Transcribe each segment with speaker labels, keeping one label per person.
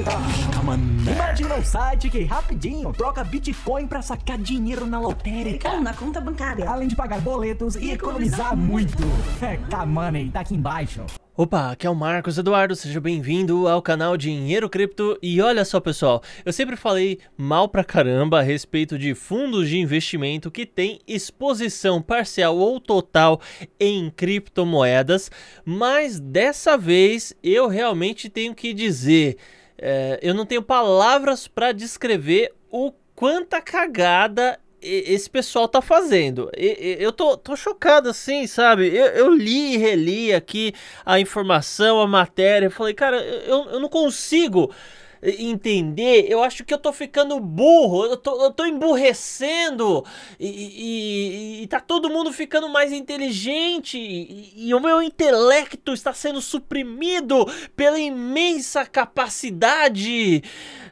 Speaker 1: Então. Imagina um site que rapidinho troca Bitcoin para sacar dinheiro na lotérica. Ou então, na conta bancária. Além de pagar boletos e, e economizar, economizar muito. É, K-Money, tá aqui embaixo. Opa, aqui é o Marcos Eduardo, seja bem-vindo ao canal Dinheiro Cripto. E olha só, pessoal, eu sempre falei mal pra caramba a respeito de fundos de investimento que têm exposição parcial ou total em criptomoedas, mas dessa vez eu realmente tenho que dizer é, eu não tenho palavras para descrever o quanta cagada esse pessoal tá fazendo. Eu tô, tô chocado assim, sabe? Eu, eu, li e reli aqui a informação, a matéria. Falei, cara, eu, eu não consigo entender, eu acho que eu tô ficando burro, eu tô, eu tô emburrecendo e, e, e tá todo mundo ficando mais inteligente e, e o meu intelecto está sendo suprimido pela imensa capacidade.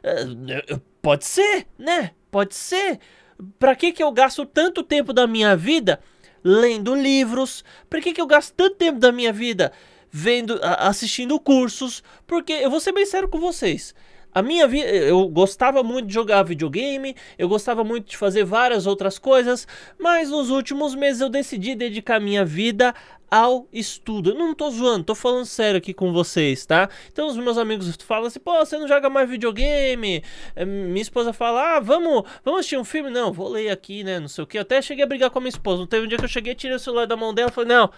Speaker 1: Eh, pode ser, né? Pode ser. Pra que, que eu gasto tanto tempo da minha vida lendo livros? Pra que, que eu gasto tanto tempo da minha vida vendo, assistindo cursos? Porque eu vou ser bem sério com vocês. A minha vida, eu gostava muito de jogar videogame, eu gostava muito de fazer várias outras coisas, mas nos últimos meses eu decidi dedicar minha vida ao estudo. Eu não tô zoando, tô falando sério aqui com vocês, tá? Então os meus amigos falam assim: "Pô, você não joga mais videogame?" Eh, minha esposa fala: "Ah, vamos, vamos assistir um filme?" Não, vou ler aqui, né, não sei o que. Até cheguei a brigar com a minha esposa. Não teve um dia que eu cheguei, tirei o celular da mão dela, e falei: "Não,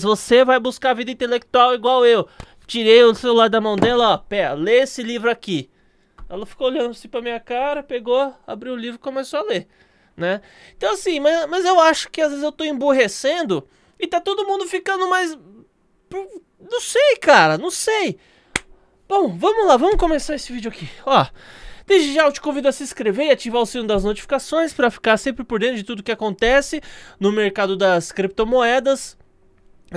Speaker 1: você vai buscar vida intelectual igual eu." Tirei o celular da mão dela, ó. Pé, lê esse livro aqui. Ela ficou olhando assim pra minha cara, pegou, abriu o livro e começou a ler, né? Então assim, mas, mas eu acho que às vezes eu tô emburrecendo e tá todo mundo ficando mais... Não sei, cara, não sei. Bom, vamos lá, vamos começar esse vídeo aqui, ó. Desde já eu te convido a se inscrever e ativar o sino das notificações para ficar sempre por dentro de tudo que acontece no mercado das criptomoedas.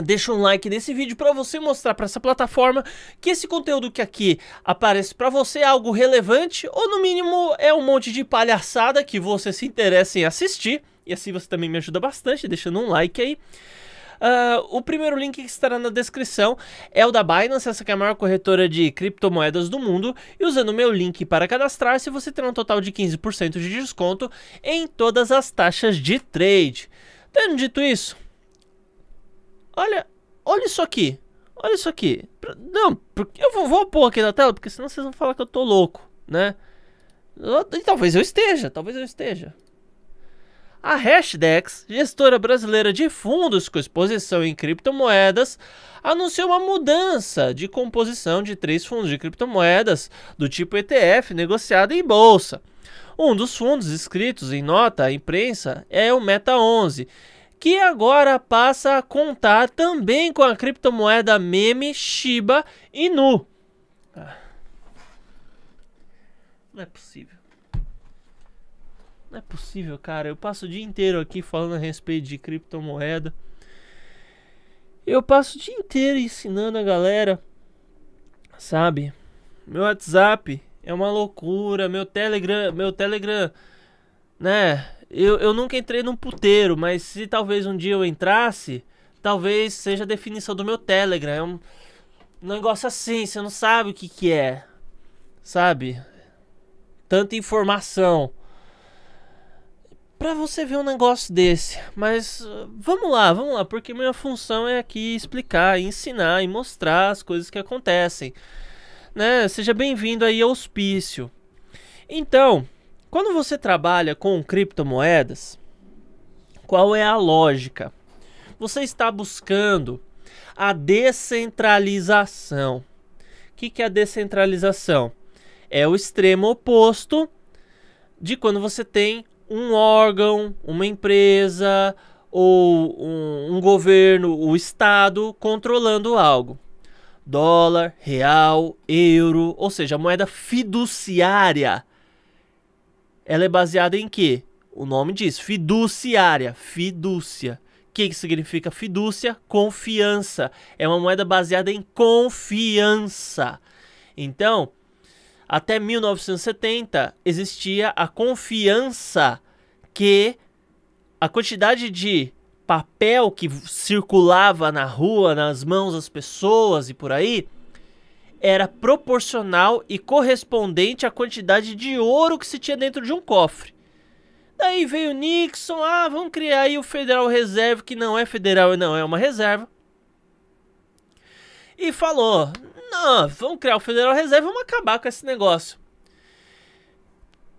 Speaker 1: Deixa um like nesse vídeo para você mostrar para essa plataforma que esse conteúdo que aqui aparece para você é algo relevante ou no mínimo é um monte de palhaçada que você se interessa em assistir. E assim você também me ajuda bastante deixando um like aí. Uh, o primeiro link que estará na descrição é o da Binance, essa que é a maior corretora de criptomoedas do mundo. E usando o meu link para cadastrar-se, você terá um total de 15% de desconto em todas as taxas de trade. Tendo dito isso, Olha, olha isso aqui. Olha isso aqui. Não, porque eu vou, vou pôr aqui na tela, porque senão vocês vão falar que eu tô louco, né? E talvez eu esteja, talvez eu esteja. A Hashdex, gestora brasileira de fundos com exposição em criptomoedas, anunciou uma mudança de composição de três fundos de criptomoedas do tipo ETF negociado em bolsa. Um dos fundos inscritos em nota à imprensa é o Meta 11, que agora passa a contar também com a criptomoeda meme Shiba Inu. Ah. Não é possível. Não é possível, cara. Eu passo o dia inteiro aqui falando a respeito de criptomoeda. Eu passo o dia inteiro ensinando a galera, sabe? Meu WhatsApp é uma loucura, meu Telegram, meu Telegram, né? Eu, eu nunca entrei num puteiro, mas se talvez um dia eu entrasse, talvez seja a definição do meu Telegram. É um negócio assim, você não sabe o que, que é. Sabe? Tanta informação. Pra você ver um negócio desse. Mas vamos lá, vamos lá, porque minha função é aqui explicar, ensinar e mostrar as coisas que acontecem. Né? Seja bem-vindo aí ao hospício. Então, quando você trabalha com criptomoedas, qual é a lógica? Você está buscando a descentralização. O que, que é a descentralização? É o extremo oposto de quando você tem um órgão, uma empresa ou um, um governo, o Estado controlando algo. Dólar, real, euro, ou seja, moeda fiduciária ela é baseada em quê? O nome diz fiduciária, fidúcia. O que, que significa fidúcia? Confiança. É uma moeda baseada em confiança. Então, até 1970 existia a confiança que a quantidade de papel que circulava na rua, nas mãos das pessoas e por aí, era proporcional e correspondente à quantidade de ouro que se tinha dentro de um cofre. Daí veio Nixon, ah, vamos criar aí o Federal Reserve, que não é federal e não é uma reserva. E falou, não, vamos criar o Federal Reserve, vamos acabar com esse negócio.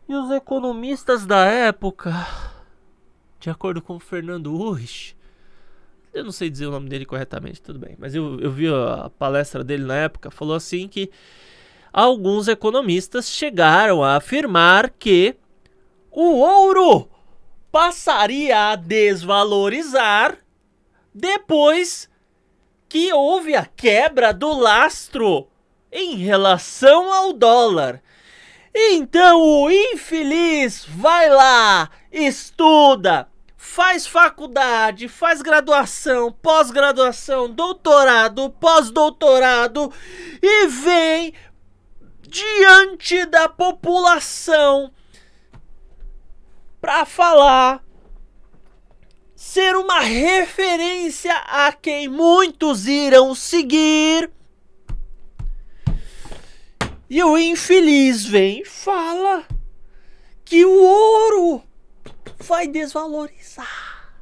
Speaker 1: E os economistas da época, de acordo com Fernando Urrich, eu não sei dizer o nome dele corretamente, tudo bem. Mas eu, eu vi a palestra dele na época, falou assim que alguns economistas chegaram a afirmar que o ouro passaria a desvalorizar depois que houve a quebra do lastro em relação ao dólar. Então o infeliz vai lá, estuda, faz faculdade, faz graduação, pós-graduação, doutorado, pós-doutorado e vem diante da população para falar, ser uma referência a quem muitos irão seguir. E o infeliz vem e fala que o ouro vai desvalorizar.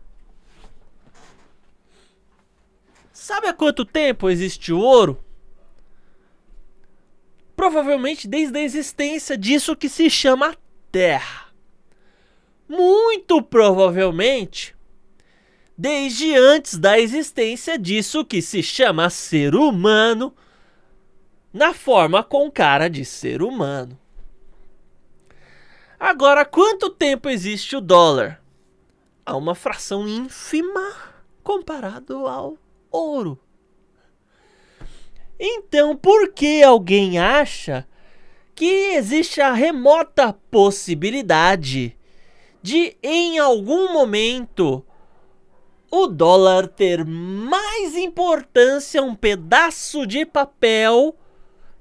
Speaker 1: Sabe há quanto tempo existe o ouro? Provavelmente desde a existência disso que se chama Terra. Muito provavelmente desde antes da existência disso que se chama ser humano, na forma com cara de ser humano. Agora, há quanto tempo existe o dólar? Há uma fração ínfima comparado ao ouro. Então, por que alguém acha que existe a remota possibilidade de, em algum momento, o dólar ter mais importância um pedaço de papel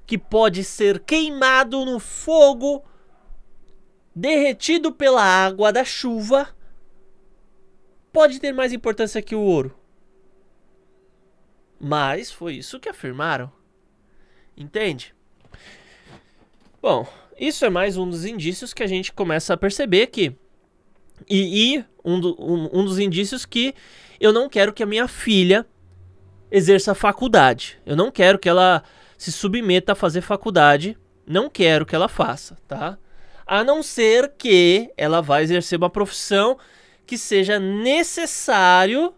Speaker 1: que pode ser queimado no fogo derretido pela água da chuva, pode ter mais importância que o ouro. Mas foi isso que afirmaram. Entende? Bom, isso é mais um dos indícios que a gente começa a perceber que. E, e um, do, um, um dos indícios que eu não quero que a minha filha exerça faculdade. Eu não quero que ela se submeta a fazer faculdade. Não quero que ela faça, tá? a não ser que ela vá exercer uma profissão que seja necessário,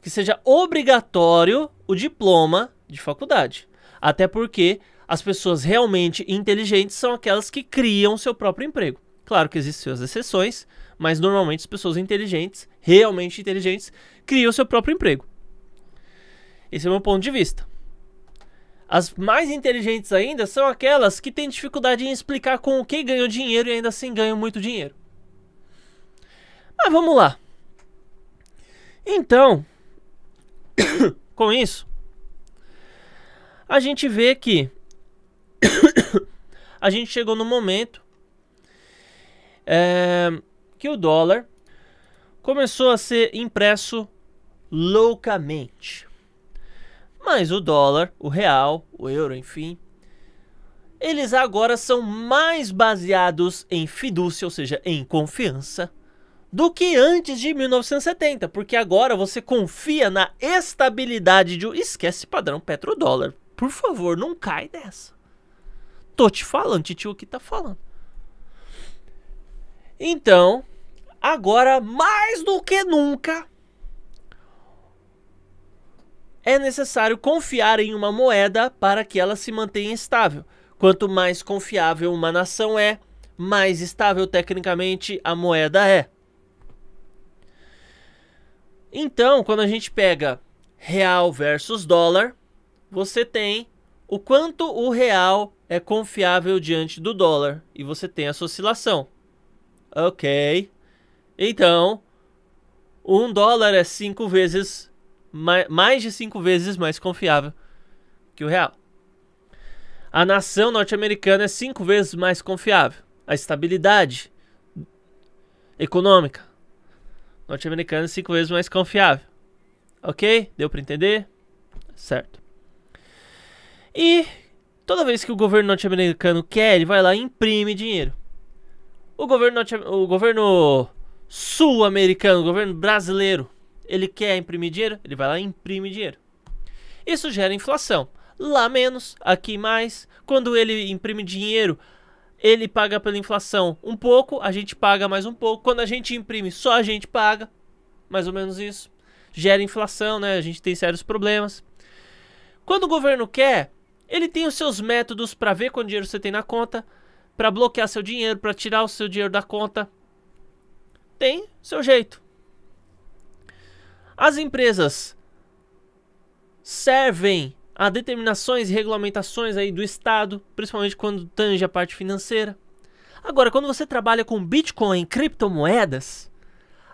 Speaker 1: que seja obrigatório o diploma de faculdade. Até porque as pessoas realmente inteligentes são aquelas que criam seu próprio emprego. Claro que existem suas exceções, mas normalmente as pessoas inteligentes, realmente inteligentes, criam seu próprio emprego. Esse é o meu ponto de vista. As mais inteligentes ainda são aquelas que têm dificuldade em explicar com o que ganham dinheiro e ainda assim ganham muito dinheiro. Mas vamos lá. Então, com isso, a gente vê que a gente chegou no momento é, que o dólar começou a ser impresso loucamente. Mas o dólar, o real, o euro, enfim, eles agora são mais baseados em fidúcia, ou seja, em confiança, do que antes de 1970, porque agora você confia na estabilidade de. Esquece padrão petrodólar. Por favor, não cai dessa. Tô te falando, tio que tá falando. Então, agora mais do que nunca, é necessário confiar em uma moeda para que ela se mantenha estável. Quanto mais confiável uma nação é, mais estável tecnicamente a moeda é. Então, quando a gente pega real versus dólar, você tem o quanto o real é confiável diante do dólar e você tem essa oscilação. Ok. Então, um dólar é cinco vezes mais de cinco vezes mais confiável que o real. A nação norte-americana é cinco vezes mais confiável. A estabilidade econômica norte-americana é cinco vezes mais confiável. Ok? Deu para entender? Certo. E toda vez que o governo norte-americano quer, ele vai lá e imprime dinheiro. O governo, norte o governo sul-americano, o governo brasileiro, ele quer imprimir dinheiro? Ele vai lá e imprime dinheiro. Isso gera inflação. Lá menos, aqui mais. Quando ele imprime dinheiro, ele paga pela inflação um pouco, a gente paga mais um pouco. Quando a gente imprime, só a gente paga. Mais ou menos isso. Gera inflação, né? A gente tem sérios problemas. Quando o governo quer, ele tem os seus métodos para ver quanto dinheiro você tem na conta, para bloquear seu dinheiro, para tirar o seu dinheiro da conta. Tem seu jeito. As empresas servem a determinações e regulamentações aí do Estado, principalmente quando tange a parte financeira. Agora, quando você trabalha com Bitcoin, criptomoedas,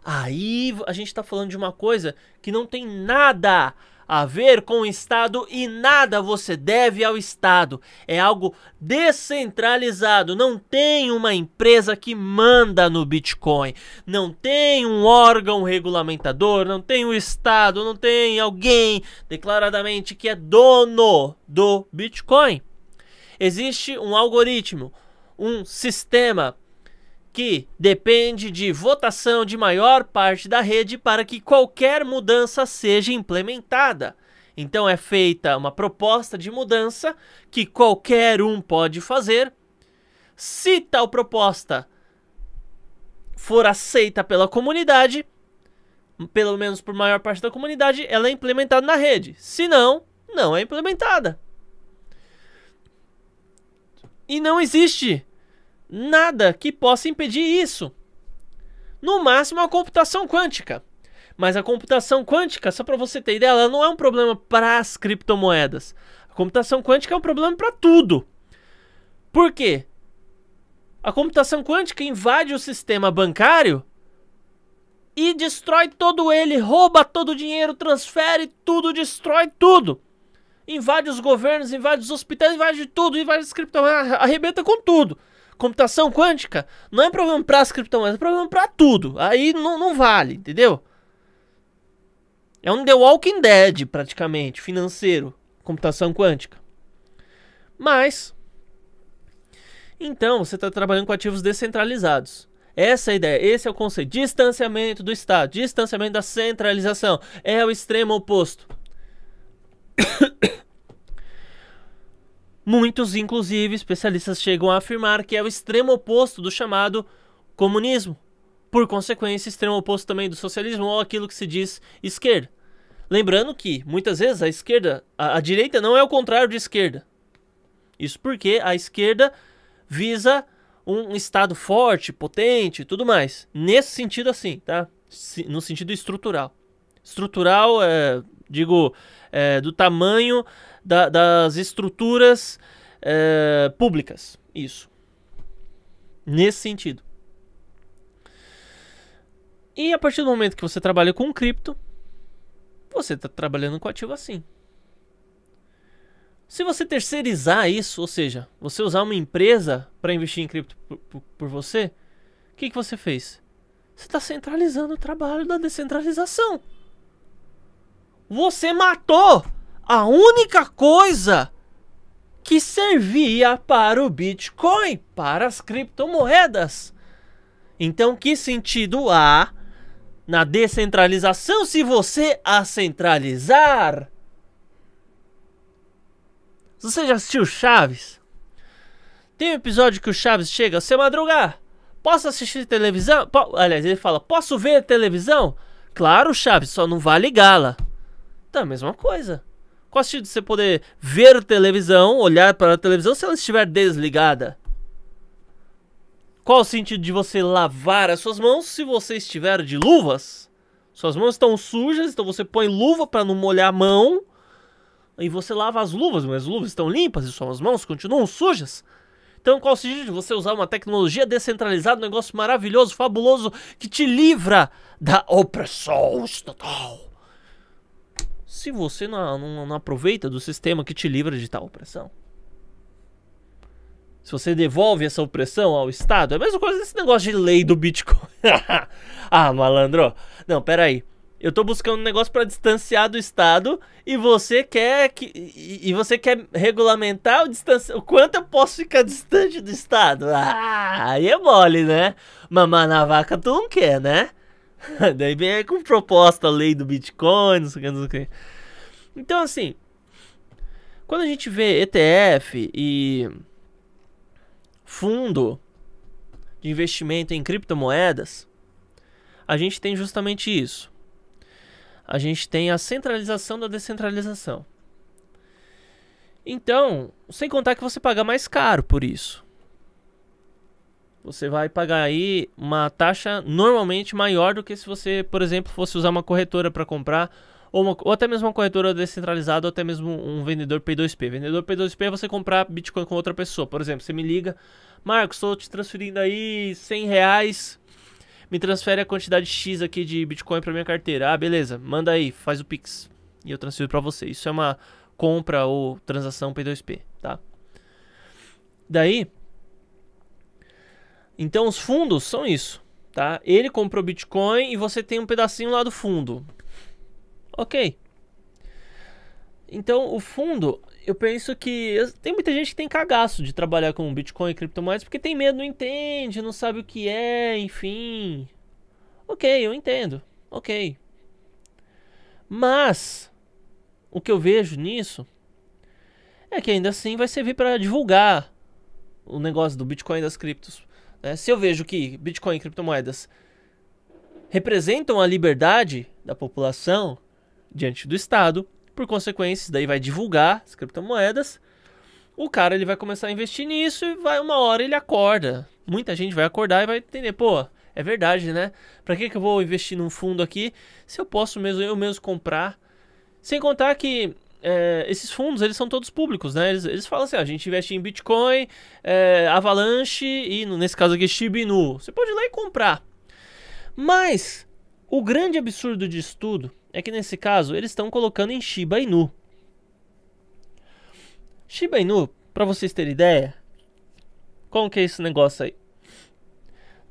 Speaker 1: aí a gente está falando de uma coisa que não tem nada a ver com o Estado e nada você deve ao Estado. É algo descentralizado. Não tem uma empresa que manda no Bitcoin. Não tem um órgão regulamentador. Não tem o Estado. Não tem alguém declaradamente que é dono do Bitcoin. Existe um algoritmo, um sistema que depende de votação de maior parte da rede para que qualquer mudança seja implementada. Então é feita uma proposta de mudança que qualquer um pode fazer. Se tal proposta for aceita pela comunidade, pelo menos por maior parte da comunidade, ela é implementada na rede. Se não, não é implementada. E não existe nada que possa impedir isso. No máximo, a computação quântica. Mas a computação quântica, só para você ter ideia, ela não é um problema para as criptomoedas. A computação quântica é um problema para tudo. Por quê? A computação quântica invade o sistema bancário e destrói todo ele, rouba todo o dinheiro, transfere tudo, destrói tudo. Invade os governos, invade os hospitais, invade tudo, invade as criptomoedas, arrebenta com tudo computação quântica não é problema para as criptomoedas, é problema para tudo. Aí não, não vale, entendeu? É um The Walking Dead, praticamente, financeiro, computação quântica. Mas, então, você está trabalhando com ativos descentralizados. Essa é a ideia, esse é o conceito. Distanciamento do Estado, distanciamento da centralização. É o extremo oposto. Muitos, inclusive, especialistas chegam a afirmar que é o extremo oposto do chamado comunismo. Por consequência, extremo oposto também do socialismo ou aquilo que se diz esquerda. Lembrando que, muitas vezes, a esquerda, a, a direita não é o contrário de esquerda. Isso porque a esquerda visa um Estado forte, potente e tudo mais. Nesse sentido, assim, tá? No sentido estrutural. Estrutural, é, digo, é, do tamanho da, das estruturas é, públicas. Isso. Nesse sentido. E a partir do momento que você trabalha com cripto, você está trabalhando com ativo assim. Se você terceirizar isso, ou seja, você usar uma empresa para investir em cripto por, por, por você, o que, que você fez? Você está centralizando o trabalho da descentralização. Você matou a única coisa que servia para o Bitcoin, para as criptomoedas. Então, que sentido há na descentralização se você a centralizar? Você já assistiu Chaves? Tem um episódio que o Chaves chega, você madrugar. Posso assistir televisão? Po Aliás, ele fala: Posso ver televisão? Claro, Chaves, só não vá ligá-la. Tá, mesma coisa. Qual o sentido de você poder ver televisão, olhar para a televisão, se ela estiver desligada? Qual o sentido de você lavar as suas mãos se você estiver de luvas? Suas mãos estão sujas, então você põe luva para não molhar a mão. E você lava as luvas, mas as luvas estão limpas e suas mãos continuam sujas. Então, qual o sentido de você usar uma tecnologia descentralizada, um negócio maravilhoso, fabuloso, que te livra da opressão estatal? se você não, não, não aproveita do sistema que te livra de tal opressão. Se você devolve essa opressão ao Estado, é a mesma coisa desse negócio de lei do Bitcoin. ah, malandro. Não, peraí. Eu tô buscando um negócio para distanciar do Estado e você quer que e, você quer regulamentar o distancia, o quanto eu posso ficar distante do Estado. Ah, aí é mole, né? Mamar na vaca tu não quer, né? Daí vem aí com proposta lei do Bitcoin, não sei o que, não sei o que. Então, assim, quando a gente vê ETF e fundo de investimento em criptomoedas, a gente tem justamente isso. A gente tem a centralização da descentralização. Então, sem contar que você paga mais caro por isso. Você vai pagar aí uma taxa normalmente maior do que se você, por exemplo, fosse usar uma corretora para comprar ou, uma, ou até mesmo uma corretora descentralizada, ou até mesmo um vendedor P2P. Vendedor P2P é você comprar Bitcoin com outra pessoa. Por exemplo, você me liga, Marcos, estou te transferindo aí 100 reais, me transfere a quantidade X aqui de Bitcoin para minha carteira. Ah, beleza, manda aí, faz o Pix. E eu transfiro para você. Isso é uma compra ou transação P2P, tá? Daí, então os fundos são isso, tá? Ele comprou Bitcoin e você tem um pedacinho lá do fundo ok. Então, o fundo, eu penso que. tem muita gente que tem cagaço de trabalhar com Bitcoin e criptomoedas porque tem medo, não entende, não sabe o que é, enfim. Ok, eu entendo. Ok. Mas, o que eu vejo nisso é que ainda assim vai servir para divulgar o negócio do Bitcoin e das criptos. Né? Se eu vejo que Bitcoin e criptomoedas representam a liberdade da população diante do Estado. Por consequência, daí vai divulgar as criptomoedas. O cara ele vai começar a investir nisso e vai uma hora ele acorda. Muita gente vai acordar e vai entender, pô, é verdade, né? Para que, que eu vou investir num fundo aqui se eu posso mesmo eu mesmo comprar? Sem contar que é, esses fundos eles são todos públicos, né? Eles, eles falam assim, ó, ah, a gente investe em Bitcoin, é, Avalanche e nesse caso aqui Shiba Inu. Você pode ir lá e comprar. Mas o grande absurdo disso tudo é que nesse caso eles estão colocando em Shiba Inu. Shiba Inu, para vocês terem ideia, como que é esse negócio aí?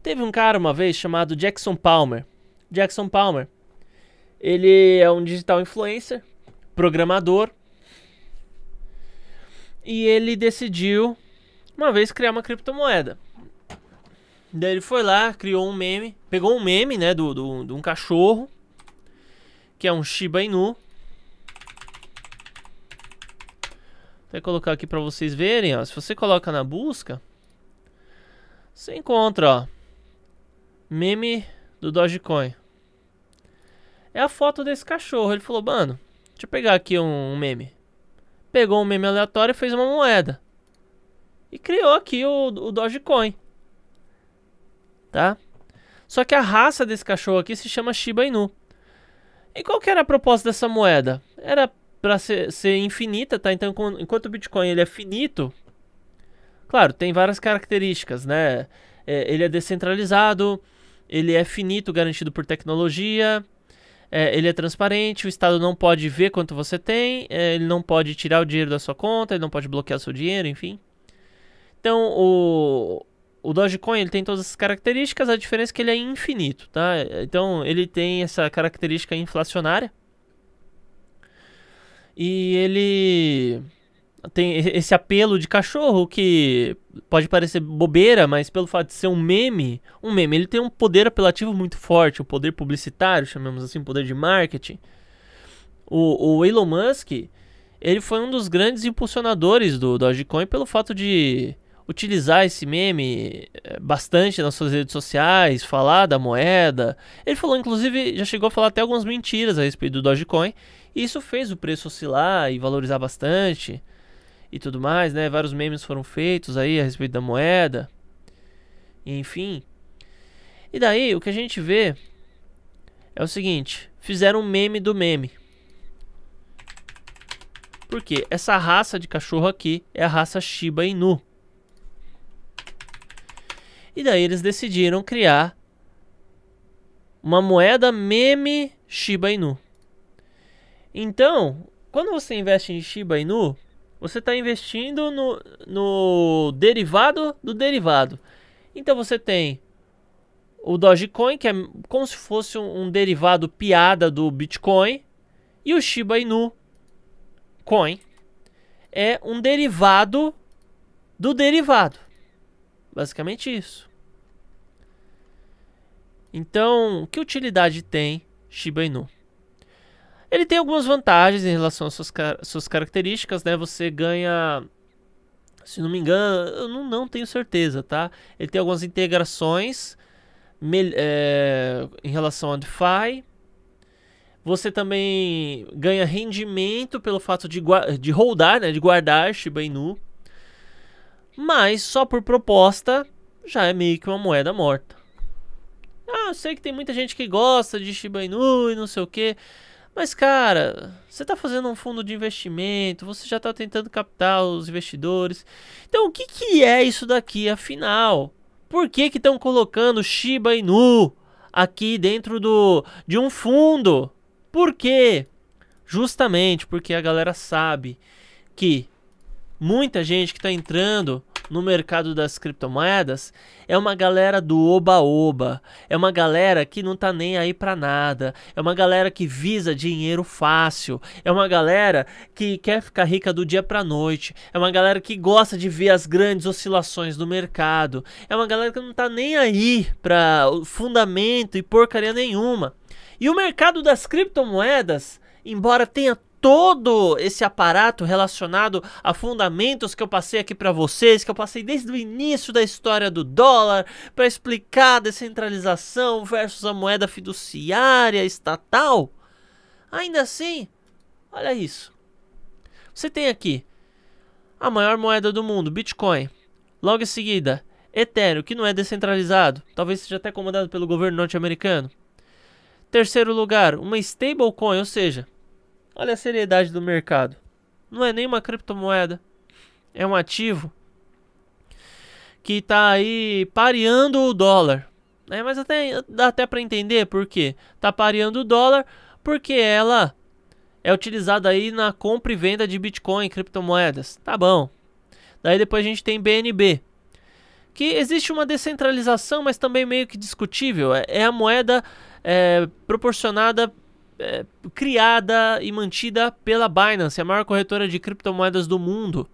Speaker 1: Teve um cara uma vez chamado Jackson Palmer. Jackson Palmer, ele é um digital influencer, programador, e ele decidiu uma vez criar uma criptomoeda. Daí ele foi lá, criou um meme, pegou um meme, né, do, do, de um cachorro, que é um Shiba Inu. Vou colocar aqui para vocês verem, ó. Se você coloca na busca, você encontra, ó, meme do Dogecoin. É a foto desse cachorro. Ele falou, mano, deixa eu pegar aqui um, um meme. Pegou um meme aleatório e fez uma moeda. E criou aqui o, o Dogecoin. Tá? Só que a raça desse cachorro aqui se chama Shiba Inu. E qual que era a proposta dessa moeda? Era para ser, ser, infinita, tá? Então, enquanto o Bitcoin ele é finito, claro, tem várias características, né? É, ele é descentralizado, ele é finito, garantido por tecnologia, é, ele é transparente, o Estado não pode ver quanto você tem, é, ele não pode tirar o dinheiro da sua conta, ele não pode bloquear o seu dinheiro, enfim. Então, o, o Dogecoin ele tem todas essas características, a diferença é que ele é infinito, tá? Então ele tem essa característica inflacionária e ele tem esse apelo de cachorro que pode parecer bobeira, mas pelo fato de ser um meme, um meme ele tem um poder apelativo muito forte, um poder publicitário, chamamos assim, um poder de marketing. O, o Elon Musk ele foi um dos grandes impulsionadores do Dogecoin pelo fato de utilizar esse meme eh, bastante nas suas redes sociais, falar da moeda. Ele falou, inclusive, já chegou a falar até algumas mentiras a respeito do Dogecoin. E isso fez o preço oscilar e valorizar bastante e tudo mais, né? Vários memes foram feitos aí a respeito da moeda. Enfim. E daí, o que a gente vê é o seguinte: fizeram um meme do meme. Porque essa raça de cachorro aqui é a raça Shiba Inu. E daí eles decidiram criar uma moeda meme Shiba Inu. Então, quando você investe em Shiba Inu, você está investindo no, no derivado do derivado. Então você tem o Dogecoin, que é como se fosse um, um derivado piada do Bitcoin, e o Shiba Inu Coin é um derivado do derivado. Basicamente isso. Então, que utilidade tem Shiba Inu? Ele tem algumas vantagens em relação às suas, car suas características, né? Você ganha, se não me engano, eu não, não tenho certeza, tá? Ele tem algumas integrações é, em relação a DeFi. Você também ganha rendimento pelo fato de, de holdar, né? De guardar Shiba Inu. Mas só por proposta já é meio que uma moeda morta. Ah, eu sei que tem muita gente que gosta de Shiba Inu e não sei o que. Mas cara, você está fazendo um fundo de investimento, você já está tentando captar os investidores. Então o que, que é isso daqui afinal? Por que que estão colocando Shiba Inu aqui dentro do de um fundo? Por quê? Justamente porque a galera sabe que muita gente que está entrando no mercado das criptomoedas é uma galera do oba-oba, é uma galera que não tá nem aí para nada, é uma galera que visa dinheiro fácil, é uma galera que quer ficar rica do dia para noite, é uma galera que gosta de ver as grandes oscilações do mercado, é uma galera que não tá nem aí para fundamento e porcaria nenhuma. E o mercado das criptomoedas, embora tenha todo esse aparato relacionado a fundamentos que eu passei aqui para vocês, que eu passei desde o início da história do dólar, para explicar a descentralização versus a moeda fiduciária estatal. Ainda assim, olha isso. Você tem aqui a maior moeda do mundo, Bitcoin. Logo em seguida, Ethereum, que não é descentralizado, talvez seja até comandado pelo governo norte-americano. Terceiro lugar, uma stablecoin, ou seja, Olha a seriedade do mercado. Não é nem uma criptomoeda. É um ativo que está aí pareando o dólar. É, mas até, dá até para entender por quê. Está pareando o dólar porque ela é utilizada aí na compra e venda de Bitcoin, criptomoedas. Tá bom. Daí depois a gente tem BNB. Que existe uma descentralização, mas também meio que discutível. É, é a moeda é, proporcionada é, criada e mantida pela Binance, a maior corretora de criptomoedas do mundo.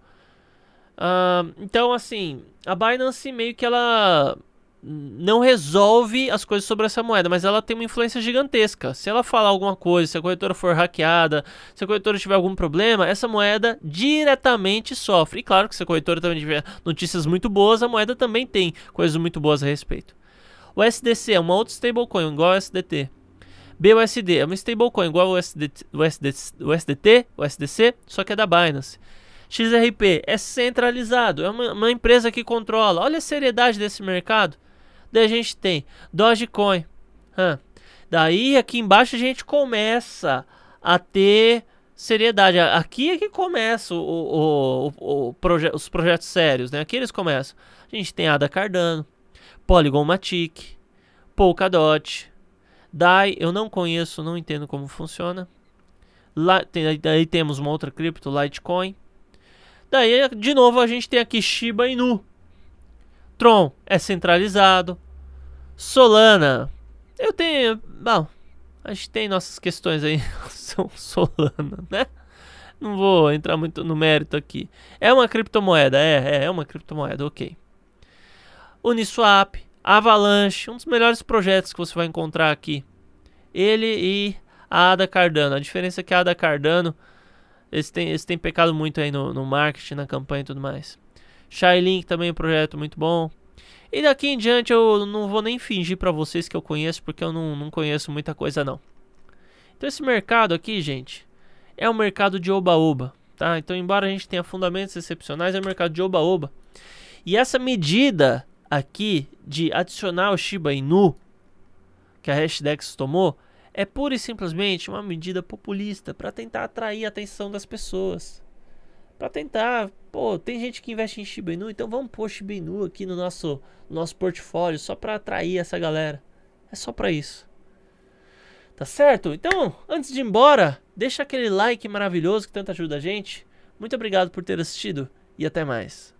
Speaker 1: Uh, então, assim, a Binance meio que ela não resolve as coisas sobre essa moeda, mas ela tem uma influência gigantesca. Se ela falar alguma coisa, se a corretora for hackeada, se a corretora tiver algum problema, essa moeda diretamente sofre. E claro que se a corretora também tiver notícias muito boas, a moeda também tem coisas muito boas a respeito. O SDC é uma outra stablecoin, igual ao SDT. BUSD é uma stablecoin igual ao USDT, USDT, USDC, só que é da Binance. XRP é centralizado, é uma, uma empresa que controla. Olha a seriedade desse mercado. Daí a gente tem Dogecoin. Hum. Daí aqui embaixo a gente começa a ter seriedade. Aqui é que começa o, o, o, o proje os projetos sérios, né? Aqui eles começam. A gente tem Ada Cardano, Polygon Matic, Polkadot, DAI eu não conheço, não entendo como funciona. Lá, tem, daí temos uma outra cripto, Litecoin. Daí, é, de novo, a gente tem aqui Shiba Inu. Tron é centralizado. Solana. Eu tenho. Bom, a gente tem nossas questões aí. São Solana, né? Não vou entrar muito no mérito aqui. É uma criptomoeda, é, é, é uma criptomoeda, ok. Uniswap, Avalanche, um dos melhores projetos que você vai encontrar aqui. Ele e a Ada Cardano. A diferença é que a Ada Cardano, eles têm, eles têm pecado muito aí no, no marketing, na campanha e tudo mais. Shylink também é um projeto muito bom. E daqui em diante eu não vou nem fingir para vocês que eu conheço, porque eu não, não conheço muita coisa não. Então esse mercado aqui, gente, é um mercado de oba-oba, tá? Então embora a gente tenha fundamentos excepcionais, é um mercado de oba-oba. E essa medida aqui de adicionar o Shiba Inu que a Hashdex tomou é pura e simplesmente uma medida populista para tentar atrair a atenção das pessoas. Para tentar, pô, tem gente que investe em Shiba Inu, então vamos pôr Shiba Inu aqui no nosso, nosso portfólio só para atrair essa galera. É só para isso. Tá certo? Então, antes de ir embora, deixa aquele like maravilhoso que tanto ajuda a gente. Muito obrigado por ter assistido e até mais.